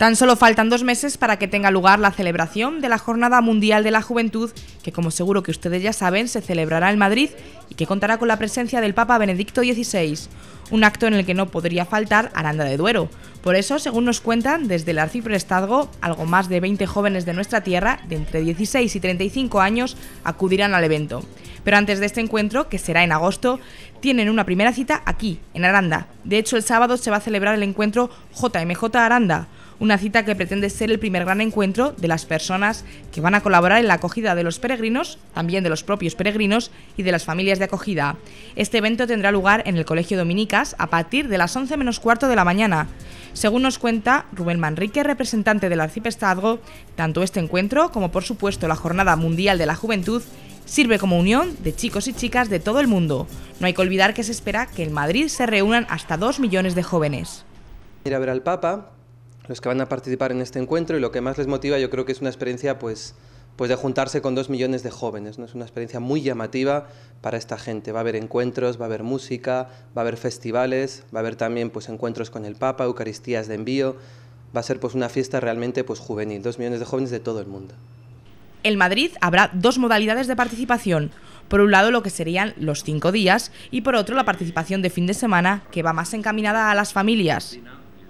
Tan solo faltan dos meses para que tenga lugar la celebración de la Jornada Mundial de la Juventud, que como seguro que ustedes ya saben se celebrará en Madrid y que contará con la presencia del Papa Benedicto XVI, un acto en el que no podría faltar Aranda de Duero. Por eso, según nos cuentan desde el arciprestazgo, algo más de 20 jóvenes de nuestra tierra, de entre 16 y 35 años, acudirán al evento. Pero antes de este encuentro, que será en agosto, tienen una primera cita aquí, en Aranda. De hecho, el sábado se va a celebrar el encuentro JMJ Aranda una cita que pretende ser el primer gran encuentro de las personas que van a colaborar en la acogida de los peregrinos, también de los propios peregrinos y de las familias de acogida. Este evento tendrá lugar en el Colegio Dominicas a partir de las 11 menos cuarto de la mañana. Según nos cuenta Rubén Manrique, representante del Arcipestado, tanto este encuentro como por supuesto la Jornada Mundial de la Juventud sirve como unión de chicos y chicas de todo el mundo. No hay que olvidar que se espera que en Madrid se reúnan hasta dos millones de jóvenes. Ir ver al Papa, los que van a participar en este encuentro y lo que más les motiva yo creo que es una experiencia pues, pues de juntarse con dos millones de jóvenes. ¿no? Es una experiencia muy llamativa para esta gente. Va a haber encuentros, va a haber música, va a haber festivales, va a haber también pues, encuentros con el Papa, Eucaristías de envío. Va a ser pues, una fiesta realmente pues, juvenil, dos millones de jóvenes de todo el mundo. En Madrid habrá dos modalidades de participación. Por un lado, lo que serían los cinco días y por otro, la participación de fin de semana, que va más encaminada a las familias.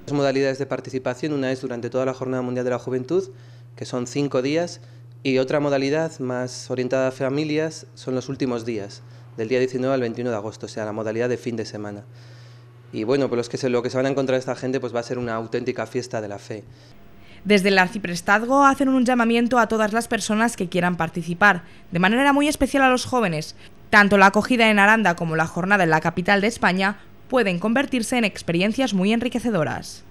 Dos modalidades de participación, una es durante toda la Jornada Mundial de la Juventud, que son cinco días, y otra modalidad más orientada a familias son los últimos días, del día 19 al 21 de agosto, o sea, la modalidad de fin de semana. Y bueno, pues lo que se van a encontrar esta gente pues va a ser una auténtica fiesta de la fe. Desde el arciprestazgo hacen un llamamiento a todas las personas que quieran participar, de manera muy especial a los jóvenes. Tanto la acogida en Aranda como la jornada en la capital de España pueden convertirse en experiencias muy enriquecedoras.